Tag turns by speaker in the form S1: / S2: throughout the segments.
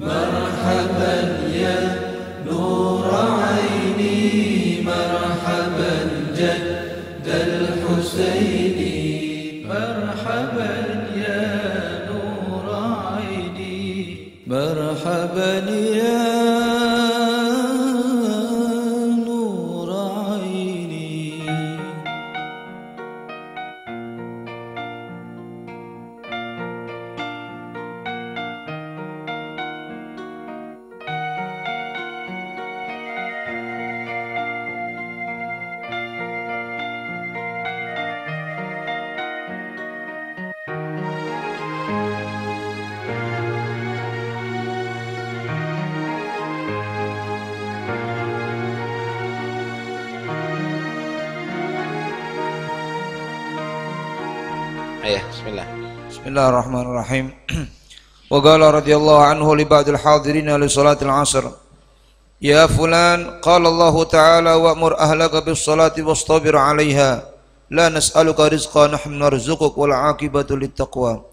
S1: مرحبا يا نور عيني مرحبا جد الحسين مرحبا Bismillahirrahmanirrahim. Wa qala radhiyallahu anhu li ba'd al-hadirin li salat al-'asr. Ya fulan, qala Allah ta'ala wa'mur ahlaka bis salati wastabir 'alayha. La nas'aluka rizqan nahnu narzuquk wal 'aqibatu lit taqwa.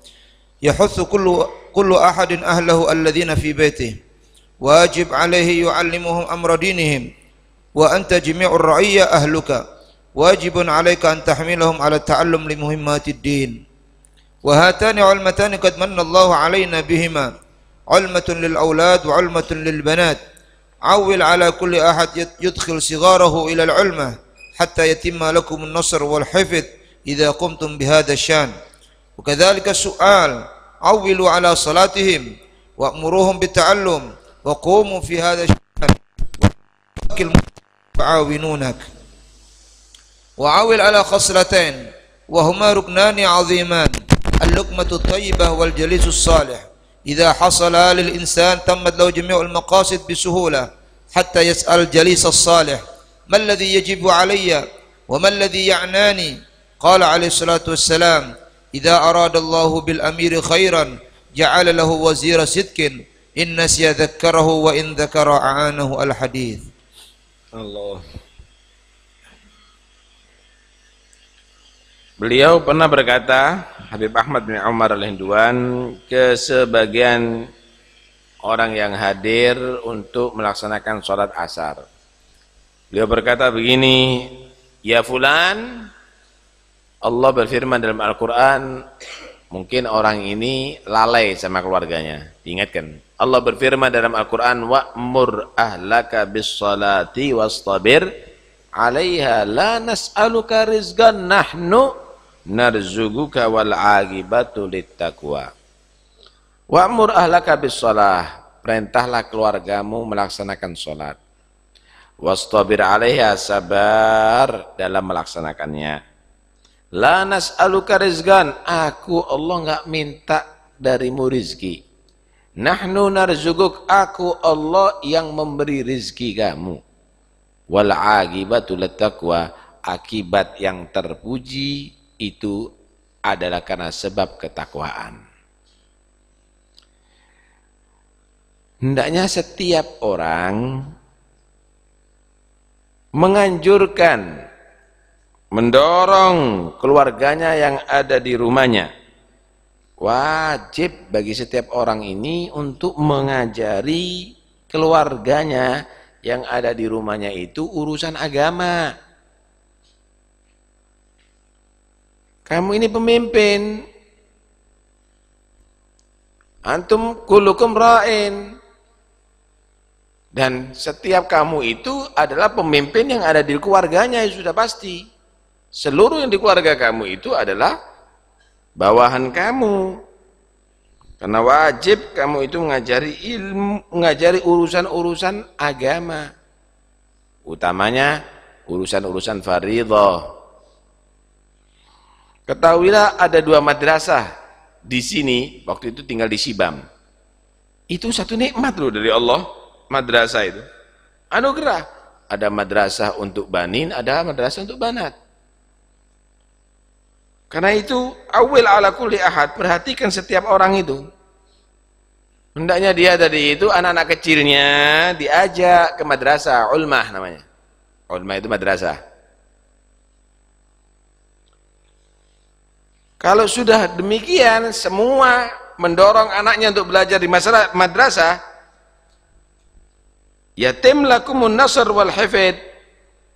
S1: Yahuthu kullu kullu ahadin ahlahu alladhina fi baitihi. Wajib 'alayhi yu'allimuhum amra dinihim. Wa anta jami'ur ra'iyya ahluka. Wajibun 'alayka an tahmilahum 'ala ta'allum li muhimmati ad-din. وهاتان علمتان قد من الله علينا بهما علمة للأولاد وعلمة للبنات عول على كل أحد يدخل صغاره إلى العلمة حتى يتم لكم النصر والحفظ إذا قمتم بهذا الشان وكذلك السؤال عولوا على صلاتهم وأمروهم بالتعلم وقوموا في هذا الشان يعاونونك وعول على خصلتين وهما ركنان عظيمان اللقمة الطيبة والجليس الصالح إذا حصل للإنسان تمت له جميع المقاصد بسهولة حتى يسأل الجليس الصالح ما الذي يجب علي وما الذي يعناني قال عليه الصلاة والسلام إذا أراد الله بالأمير خيرا جعل له وزير صدق إن نسي ذكره وإن ذكر أعانه الحديث
S2: الله Beliau pernah berkata, Habib Ahmad bin Umar al-Hinduan, ke sebagian orang yang hadir untuk melaksanakan sholat asar. Beliau berkata begini, Ya fulan, Allah berfirman dalam Al-Quran, mungkin orang ini lalai sama keluarganya. Diingatkan. Allah berfirman dalam Al-Quran, Wa'mur ahlaka bis salati was tabir alaiha la nas'aluka rizgan nahnu narzuguka wal aqibatu littaqwa wa'mur ahlaka bis shalah perintahlah keluargamu melaksanakan salat wastabir alaiha sabar dalam melaksanakannya la nas'aluka rizqan aku Allah enggak minta darimu rizki nahnu narzuguk aku Allah yang memberi rizki kamu wal aqibatu littaqwa akibat yang terpuji itu adalah karena sebab ketakwaan. Hendaknya setiap orang menganjurkan, mendorong keluarganya yang ada di rumahnya. Wajib bagi setiap orang ini untuk mengajari keluarganya yang ada di rumahnya itu urusan agama. Kamu ini pemimpin. Antum kulukum ra'in. Dan setiap kamu itu adalah pemimpin yang ada di keluarganya, ya sudah pasti. Seluruh yang di keluarga kamu itu adalah bawahan kamu. Karena wajib kamu itu mengajari ilmu, mengajari urusan-urusan agama. Utamanya urusan-urusan faridah. Ketahuilah ada dua madrasah di sini, waktu itu tinggal di Sibam. Itu satu nikmat loh dari Allah, madrasah itu. Anugerah. Ada madrasah untuk banin, ada madrasah untuk banat. Karena itu, awil ala kulli ahad, perhatikan setiap orang itu. Hendaknya dia tadi itu anak-anak kecilnya diajak ke madrasah, ulmah namanya. Ulmah itu madrasah. Kalau sudah demikian, semua mendorong anaknya untuk belajar di madrasah, yatim lakumun nasr wal hafid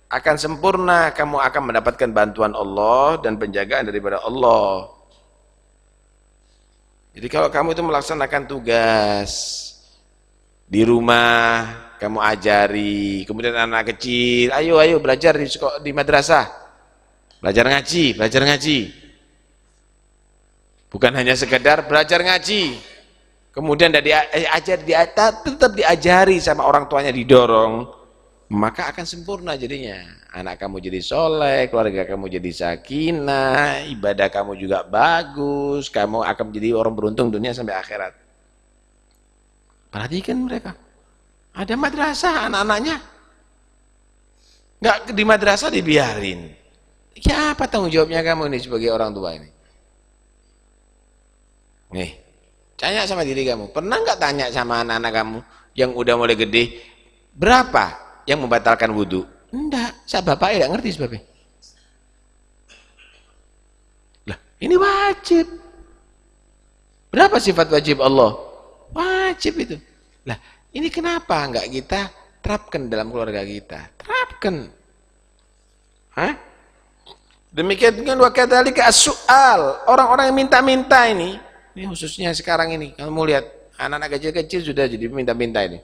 S2: akan sempurna kamu akan mendapatkan bantuan Allah dan penjagaan daripada Allah. Jadi kalau kamu itu melaksanakan tugas di rumah, kamu ajari, kemudian anak kecil, ayo ayo belajar di di madrasah. Belajar ngaji, belajar ngaji. Bukan hanya sekedar belajar ngaji. Kemudian dari eh, ajar di tetap diajari sama orang tuanya didorong, maka akan sempurna jadinya. Anak kamu jadi soleh, keluarga kamu jadi sakinah, ibadah kamu juga bagus, kamu akan menjadi orang beruntung dunia sampai akhirat. Perhatikan mereka. Ada madrasah anak-anaknya. Nggak di madrasah dibiarin. Ya apa tanggung jawabnya kamu ini sebagai orang tua ini? Nih, eh, tanya sama diri kamu. Pernah nggak tanya sama anak-anak kamu yang udah mulai gede, berapa yang membatalkan wudhu? Enggak, saya bapaknya nggak ngerti sebabnya. Lah, ini wajib. Berapa sifat wajib Allah? Wajib itu. Lah, ini kenapa enggak kita terapkan dalam keluarga kita? Terapkan. Hah? Demikian juga wakadhalika as-su'al. Orang-orang yang minta-minta ini ini khususnya sekarang ini, kamu lihat anak-anak kecil-kecil sudah jadi minta-minta ini.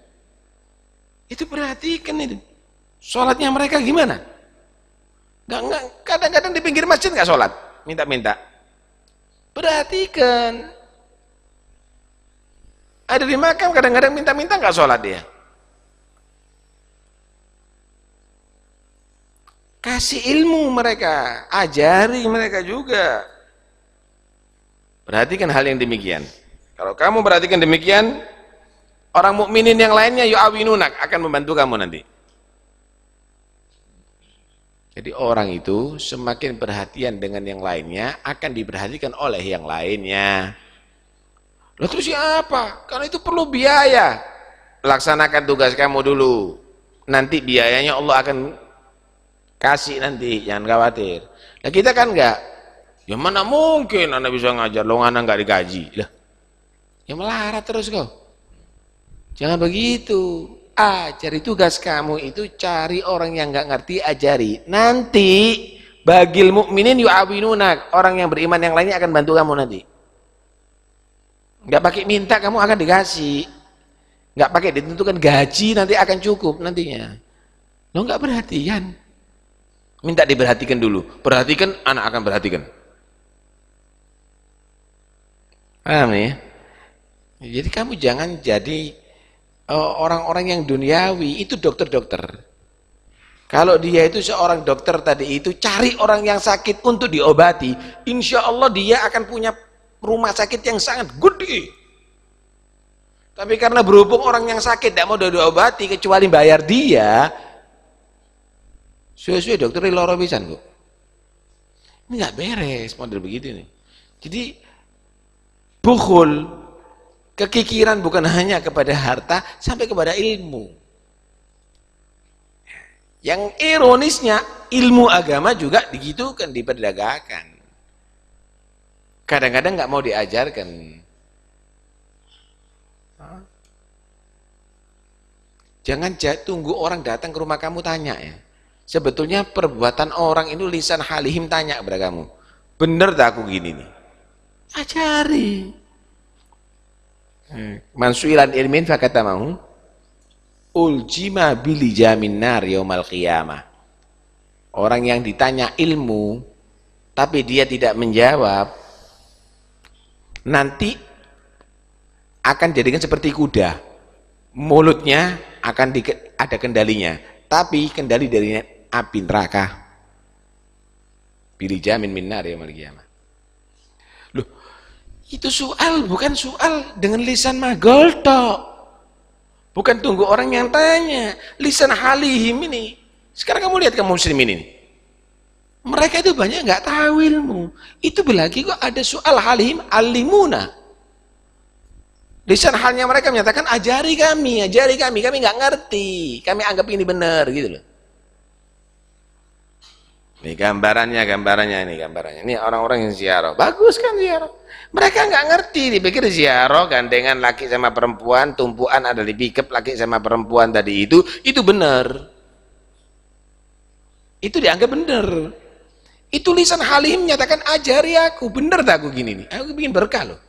S2: Itu perhatikan itu. Sholatnya mereka gimana? Gak, gak, kadang-kadang di pinggir masjid nggak sholat, minta-minta. Perhatikan. Ada di makam kadang-kadang minta-minta nggak sholat dia. Kasih ilmu mereka, ajari mereka juga Perhatikan hal yang demikian. Kalau kamu perhatikan demikian, orang mukminin yang lainnya yu'awinunak akan membantu kamu nanti. Jadi orang itu semakin perhatian dengan yang lainnya akan diperhatikan oleh yang lainnya. Lalu terus siapa? Karena itu perlu biaya. Laksanakan tugas kamu dulu. Nanti biayanya Allah akan kasih nanti, jangan khawatir. Nah kita kan enggak Ya mana mungkin anak bisa ngajar, lo anak nggak digaji. Lah. Ya melarat terus kau. Jangan begitu. Ajari tugas kamu itu cari orang yang nggak ngerti ajari. Nanti bagil mukminin yu'awinunak, orang yang beriman yang lainnya akan bantu kamu nanti. Nggak pakai minta kamu akan dikasih. Nggak pakai ditentukan gaji nanti akan cukup nantinya. Lo nggak perhatian. Minta diperhatikan dulu. Perhatikan, anak akan perhatikan. Paham ya? Jadi kamu jangan jadi eh, orang-orang yang duniawi, itu dokter-dokter. Kalau dia itu seorang dokter tadi itu, cari orang yang sakit untuk diobati, insya Allah dia akan punya rumah sakit yang sangat gede. Tapi karena berhubung orang yang sakit tidak mau diobati kecuali bayar dia, suwe-suwe dokter di lorobisan kok Ini nggak beres model begitu nih. Jadi Bukhul, kekikiran bukan hanya kepada harta, sampai kepada ilmu. Yang ironisnya, ilmu agama juga digitukan, diperdagangkan. Kadang-kadang nggak mau diajarkan. Jangan tunggu orang datang ke rumah kamu tanya ya. Sebetulnya perbuatan orang itu lisan halihim tanya kepada kamu. Bener tak aku gini nih? Ajari. Mansuilan ilmin fakata mau uljima bili jamin nar yaumal qiyamah. Orang yang ditanya ilmu tapi dia tidak menjawab nanti akan jadikan seperti kuda. Mulutnya akan di, ada kendalinya, tapi kendali dari api neraka. Bilijamin jamin minar yaumal qiyamah. Itu soal, bukan soal dengan lisan magol tok. Bukan tunggu orang yang tanya. Lisan halihim ini. Sekarang kamu lihat kamu muslim ini. Mereka itu banyak nggak tahu ilmu. Itu berlagi kok ada soal halihim alimuna. Lisan halnya mereka menyatakan ajari kami, ajari kami, kami nggak ngerti, kami anggap ini benar gitu loh. Ini gambarannya, gambarannya ini gambarannya. Ini orang-orang yang ziarah, bagus kan ziarah mereka nggak ngerti, dipikir ziarah gandengan laki sama perempuan, tumpuan ada di pikap laki sama perempuan tadi itu, itu benar. Itu dianggap benar. Itu lisan Halim menyatakan ajari aku, benar tak aku gini nih? Aku bikin berkah loh.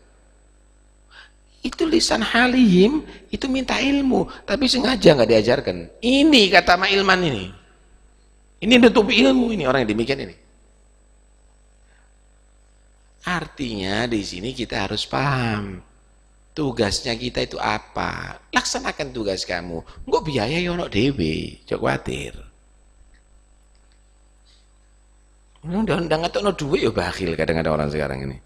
S2: Itu lisan Halim itu minta ilmu, tapi sengaja nggak diajarkan. Ini kata Ma Ilman ini. Ini nutupi ilmu ini orang yang demikian ini. Artinya di sini kita harus paham tugasnya kita itu apa. Laksanakan tugas kamu. Enggak biaya yono ya dewi, jangan khawatir. nggak tahu ngetokno duit ya bakhil kadang-kadang orang sekarang ini.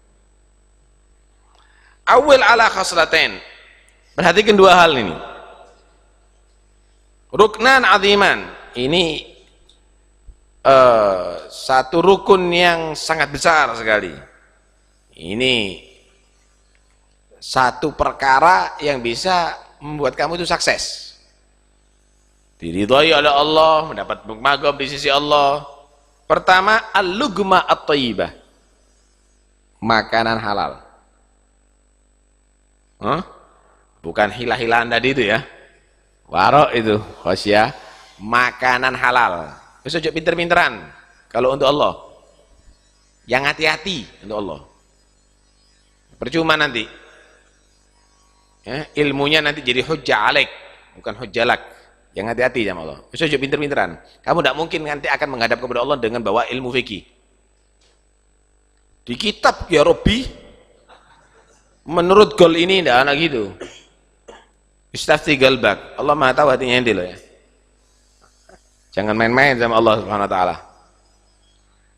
S2: Awal ala khaslatain. Perhatikan dua hal ini. Ruknan adiman Ini uh, satu rukun yang sangat besar sekali ini satu perkara yang bisa membuat kamu itu sukses. Diridhoi oleh Allah, mendapat maghrib di sisi Allah. Pertama, al-lugma at-thayyibah. Makanan halal. Huh? Bukan hilah-hilahan tadi itu ya. Warok itu, khosyah. Makanan halal. Besok pinter-pinteran. Kalau untuk Allah. Yang hati-hati untuk Allah. Percuma nanti. Ya, ilmunya nanti jadi hujjah alek, bukan lak Yang hati-hati sama Allah. bisa juga pinter-pinteran. Kamu tidak mungkin nanti akan menghadap kepada Allah dengan bawa ilmu fikih. Di kitab ya Robi, menurut gol ini tidak anak gitu. Istafti galbak. Allah maha tahu hatinya ini loh ya. Jangan main-main sama Allah subhanahu wa ta'ala.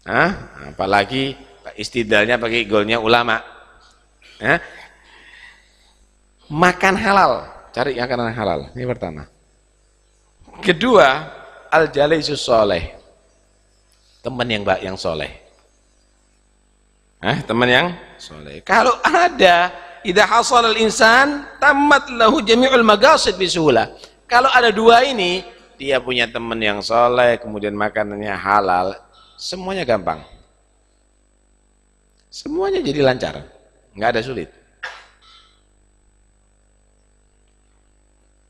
S2: Hah? Apalagi istidalnya pakai golnya ulama. Ya. Makan halal, cari makanan halal. Ini pertama. Kedua, al-jalaisus soleh. Teman yang baik yang soleh. Eh, teman yang soleh. Kalau ada, tidak hasal al-insan, tamat lahu jami'ul magasid bisulah. Kalau ada dua ini, dia punya teman yang soleh, kemudian makanannya halal, semuanya gampang. Semuanya jadi lancar nggak ada sulit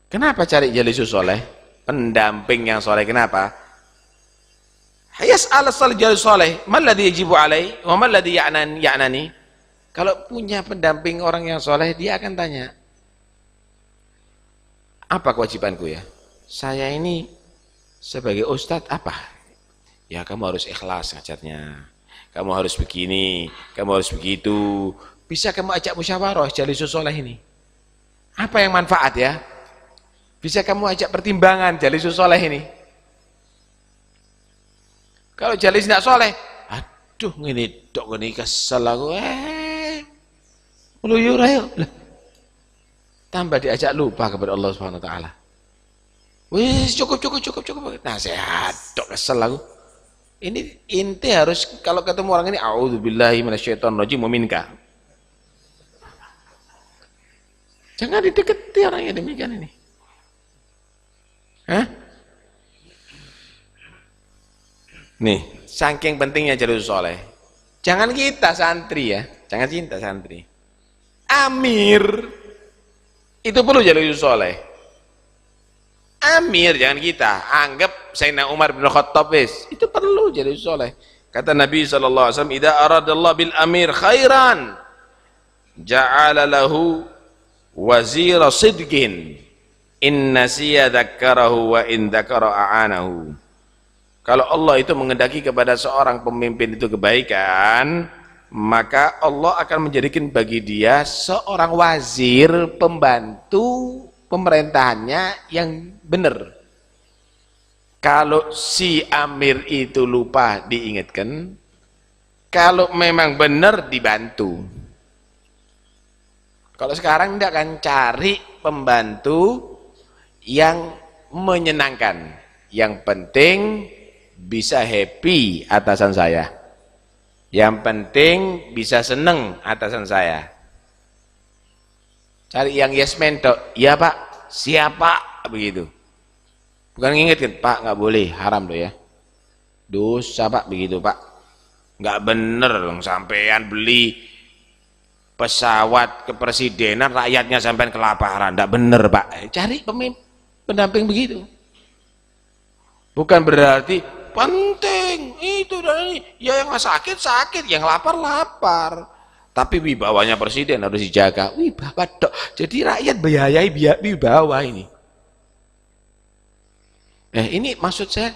S2: kenapa cari jalisus soleh pendamping yang soleh kenapa hayas ala salih soleh. soleh maladhi yajibu alai wa maladhi ya'nan ya'nani kalau punya pendamping orang yang soleh dia akan tanya apa kewajibanku ya saya ini sebagai ustadz apa ya kamu harus ikhlas ngajarnya kamu harus begini, kamu harus begitu, bisa kamu ajak musyawarah jalisus soleh ini? Apa yang manfaat ya? Bisa kamu ajak pertimbangan jalisus soleh ini? Kalau jalis tidak soleh, aduh ini dok ini kesel aku. Eh. Meluyur ayo. Tambah diajak lupa kepada Allah Subhanahu wa taala. Wis cukup cukup cukup cukup. sehat, dok kesel aku. Ini inti harus kalau ketemu orang ini auzubillahi Rajim meminka. Jangan didekati orang yang demikian ini. Hah? Nih, saking pentingnya jalur soleh. Jangan kita santri ya, jangan cinta santri. Amir itu perlu jalur soleh. Amir jangan kita anggap Sayyidina Umar bin Khattab itu perlu jalur soleh. Kata Nabi SAW, Ida aradallah bil amir khairan, ja'ala lahu wazir sidqin in nasiya dzakarahu wa in dzakara aanahu kalau Allah itu mengendaki kepada seorang pemimpin itu kebaikan maka Allah akan menjadikan bagi dia seorang wazir pembantu pemerintahannya yang benar kalau si amir itu lupa diingatkan kalau memang benar dibantu kalau sekarang tidak akan cari pembantu yang menyenangkan. Yang penting bisa happy atasan saya. Yang penting bisa seneng atasan saya. Cari yang yes man dok. Iya pak, siapa begitu. Bukan kan pak nggak boleh, haram tuh ya. Dosa pak begitu pak. Nggak bener dong sampean beli pesawat kepresidenan rakyatnya sampai kelaparan tidak benar pak cari pemimpin pendamping begitu bukan berarti penting itu dan ini ya yang sakit sakit yang lapar lapar tapi wibawanya presiden harus dijaga wibawa dok jadi rakyat biayai wibawa ini Eh, ini maksud saya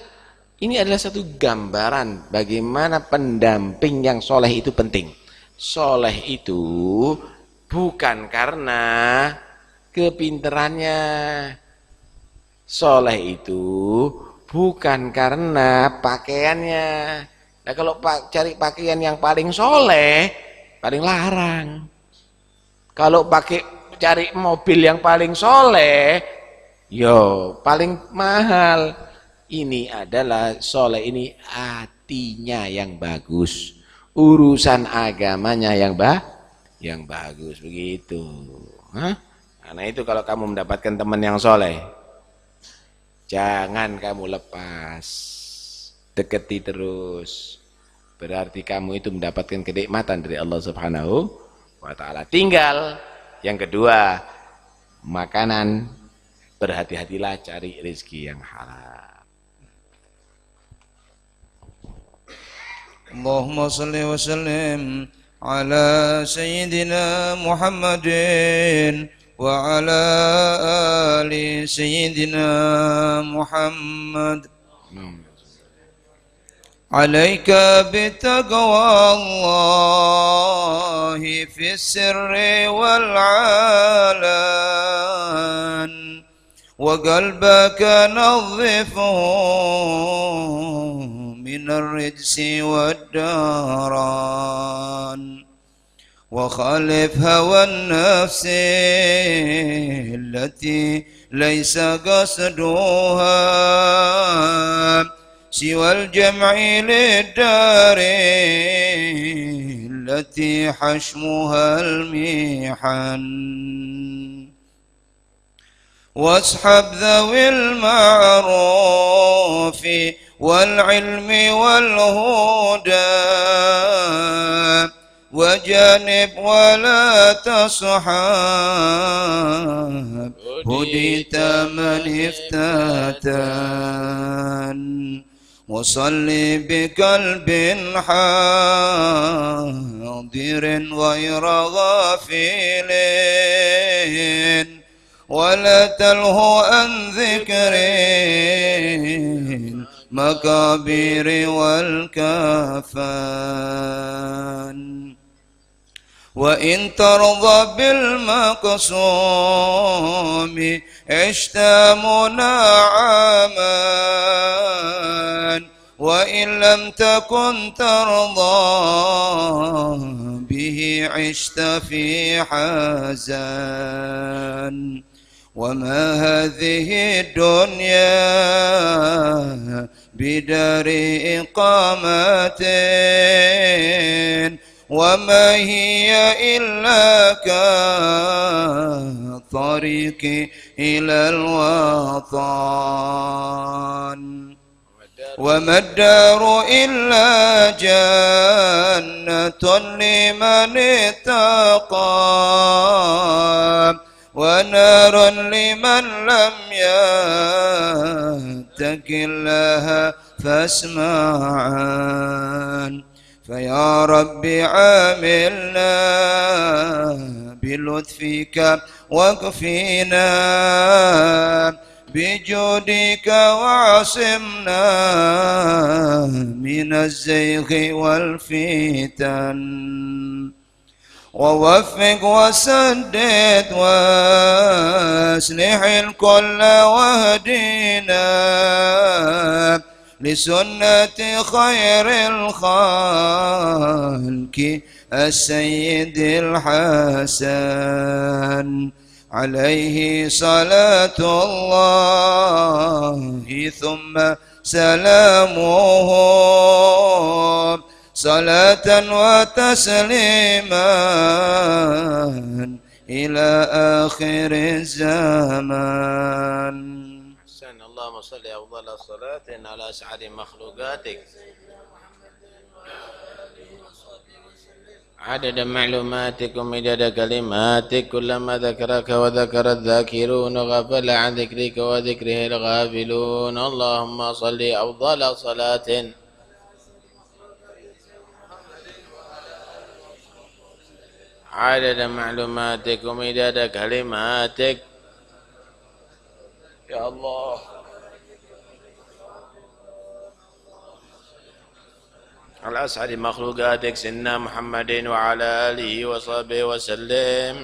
S2: ini adalah satu gambaran bagaimana pendamping yang soleh itu penting soleh itu bukan karena kepinterannya. Soleh itu bukan karena pakaiannya. Nah kalau pak, cari pakaian yang paling soleh, paling larang. Kalau pakai cari mobil yang paling soleh, yo paling mahal. Ini adalah soleh ini hatinya yang bagus urusan agamanya yang bah yang bagus begitu. Hah? Karena itu kalau kamu mendapatkan teman yang soleh, jangan kamu lepas, deketi terus. Berarti kamu itu mendapatkan kenikmatan dari Allah Subhanahu wa taala. Tinggal yang kedua, makanan berhati-hatilah cari rezeki yang halal.
S1: اللهم صل وسلم على سيدنا محمد وعلى آل سيدنا محمد نعم. عليك بتقوى الله في السر والعلن وقلبك نظفه من الرجس والدهران وخالف هوى النفس التي ليس قصدها سوى الجمع للدار التي حشمها المحن واصحب ذوي المعروف والعلم والهدى وجانب ولا تصحاب هديت من افتتان وصلي بقلب حاضر غير غافل ولا تله عن ذكرين المكابر والكفان وإن ترضى بالمقصوم عشت منعمان وإن لم تكن ترضى به عشت في حزان وما هذه الدنيا بدار إقامة وما هي إلا كطريق إلى الوطن وما الدار إلا جنة لمن اتقى ونارا لمن لم يتق الله فاسمعان فيا رب عاملنا بلطفك واكفينا بجودك وعصمنا من الزيغ والفتن ووفق وسدد واسلح الكل واهدنا لسنة خير الخلق السيد الحسن عليه صلاة الله ثم سلامه صلاة وتسليما إلى آخر الزمان
S2: اللهم صل أفضل الصلاة على أسعد مخلوقاتك عدد معلوماتك ومداد كلماتك كلما ذكرك وذكر الذاكرون غفل عن ذكرك وذكره الغافلون اللهم صل أفضل صلاة عدد معلوماتك ومداد كلماتك يا الله على أسعد مخلوقاتك سيدنا محمد وعلى آله وصحبه وسلم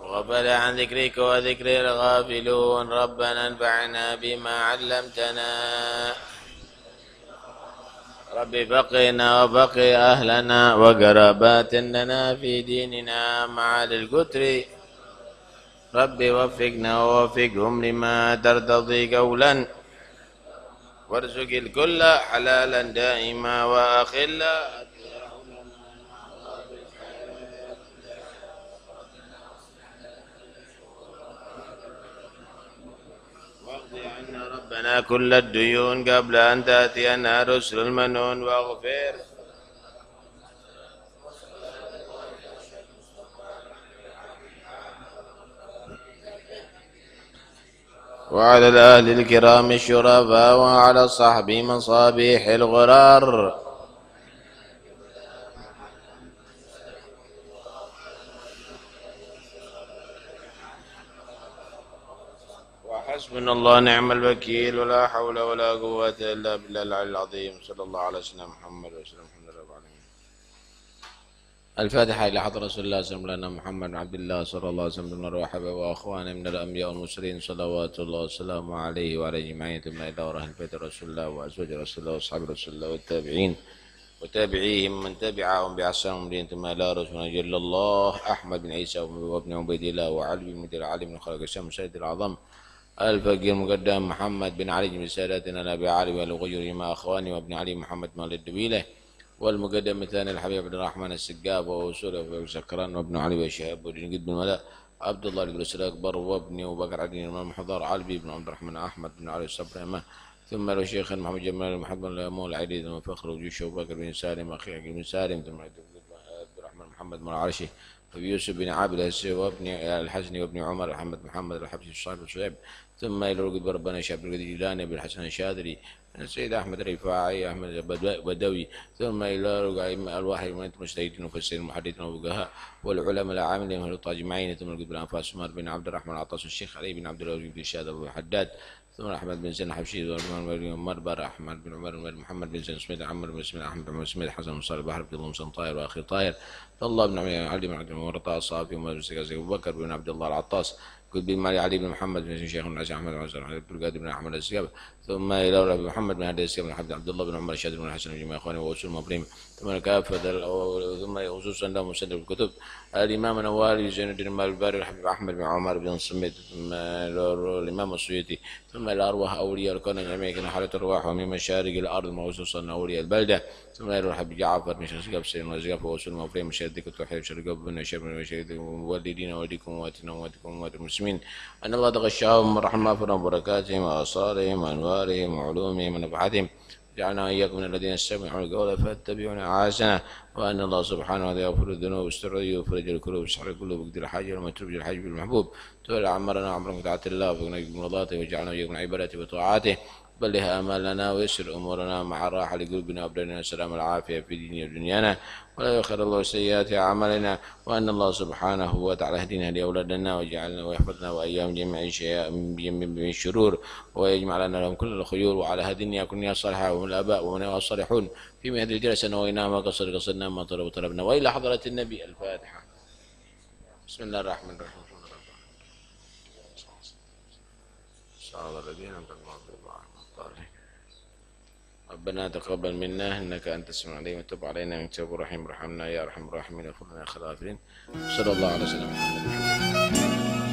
S2: وغفل عن ذكرك وذكر الغافلون ربنا انفعنا بما علمتنا رب فقنا وبقي أهلنا وقرابات لنا في ديننا مع القتر رب وفقنا ووفقهم لما ترتضي قولا وارزق الكل حلالا دائما وأخلا ربنا كل الديون قبل أن تأتينا رسل المنون واغفر وعلى الأهل الكرام الشرفاء وعلى الصحب مصابيح الغرار حسبنا الله نعم الوكيل ولا حول ولا قوة إلا بالله العلي العظيم صلى الله على سيدنا محمد وسلم الحمد لله رب العالمين الفاتحة إلى حضرة رسول الله صلى الله عليه وسلم محمد عبد الله صلى الله عليه وسلم وحبه وأخوانه من الأنبياء والمرسلين صلوات الله وسلامه عليه وعلى أجمعين ثم إلى أهل بيت رسول الله وأزواج رسول الله وأصحاب رسول الله والتابعين وتابعيهم من تبعهم بأحسن أمرين ثم إلى رسولنا جل الله أحمد بن عيسى وابن عبيد الله وعلي بن مدير العالم من خلق الشمس سيد العظم الفقير المقدم محمد بن علي بن ساداتنا الأبي علي والغير ما أخواني وابن علي محمد مال الدبيلة والمقدم الثاني الحبيب عبد الرحمن السقاب وسوري وابو سكران وابن علي وشهاب وابن قد بن ملاء عبد الله بن سلاك بر وابني وبكر علي الإمام محضار علبي بن عبد الرحمن أحمد بن علي الصبر ثم الشيخ محمد جمال محمد الأمو العديد وفخر وجيشه وبكر بن سالم أخي بن سالم ثم عبد الرحمن محمد بن العرشي ويوسف بن عابد وابن الحسن وابن عمر محمد محمد الحبشي الصالح شعيب ثم إلى رقد ربنا شاب القدر الجيلاني أبي الحسن الشاذلي السيد أحمد رفاعي أحمد بدوي ثم إلى رقع الواحد من المجتهدين وفسرين المحدثين والفقهاء والعلماء العاملين من أجمعين ثم رقد بالانفاس عمر بن عبد الرحمن العطاس الشيخ علي بن عبد الله بن شاذ أبو حداد ثم احمد بن زين الحبشي وعمر بن عمر بار احمد بن عمر بن محمد بن زين سميد عمر بن سميد احمد بن سميد حسن بن صالح بحر بن مسلم طاهر واخي طاهر الله بن علي بن عبد المعطي الصافي وما بن ابو بكر بن عبد الله العطاس كل بن علي بن محمد بن شيخ بن عزيز احمد بن عزيز بن احمد السيابه ثم الى محمد بن هذا بن عبد الله بن عمر الشاذلي بن الحسن جميع اخوانه واصول مبرمه ثم الكافة ثم خصوصا له مسند الكتب الإمام النووي زين الدين المالباري رحمه أحمد بن عمر بن سميت ثم الإمام السيوطي ثم الأرواح أولياء الكون جميع كان حالة الأرواح ومن مشارق الأرض وخصوصا أولياء البلدة ثم الحبيب جعفر بن من شرقاب سين وزقاب وسول مفرين من شرقك التوحيد شرقاب بن شر من شرقك مولدين وليكم واتنا واتكم وات المسلمين أن الله تغشاهم ورحمة رحمة وبركاتهم وأصالهم وأنوارهم وعلومهم ونفحاتهم جعلنا إياكم من الذين يستمعون القول فاتبعونا أحسنه وأن الله سبحانه وتعالى يغفر الذنوب ويسترضي ويفرج الكروب ويسحر القلوب ويقدر الحاجة وما ترجى الحاج بالمحبوب تولى عمرنا عمر بطاعة الله وفقنا من رضاته واجعلنا وإياكم عبادته وطاعاته بلها آمالنا ويسر أمورنا مع الراحة لقلوبنا وأبداننا السلام والعافية في ديننا ودنيانا ولا يؤخر الله سيئات أعمالنا وأن الله سبحانه وتعالى يهدينا لأولادنا ويجعلنا ويحفظنا وايام جميع شيء من الشرور ويجمع لنا لهم كل الخيور وعلى هذه النية كلها صالحة وهم الآباء ومن الصالحون في مهد الجلسة نوينا ما قصر قصرنا ما طلب طلبنا وإلى حضرة النبي الفاتحة بسم الله الرحمن الرحيم صراط الله أنعمت عليهم ربنا تقبل منا إنك أنت السميع العليم وتب علينا إنك تب رحيم ارحمنا يا أرحم الراحمين اغفر لنا خلافين صلى الله على سيدنا محمد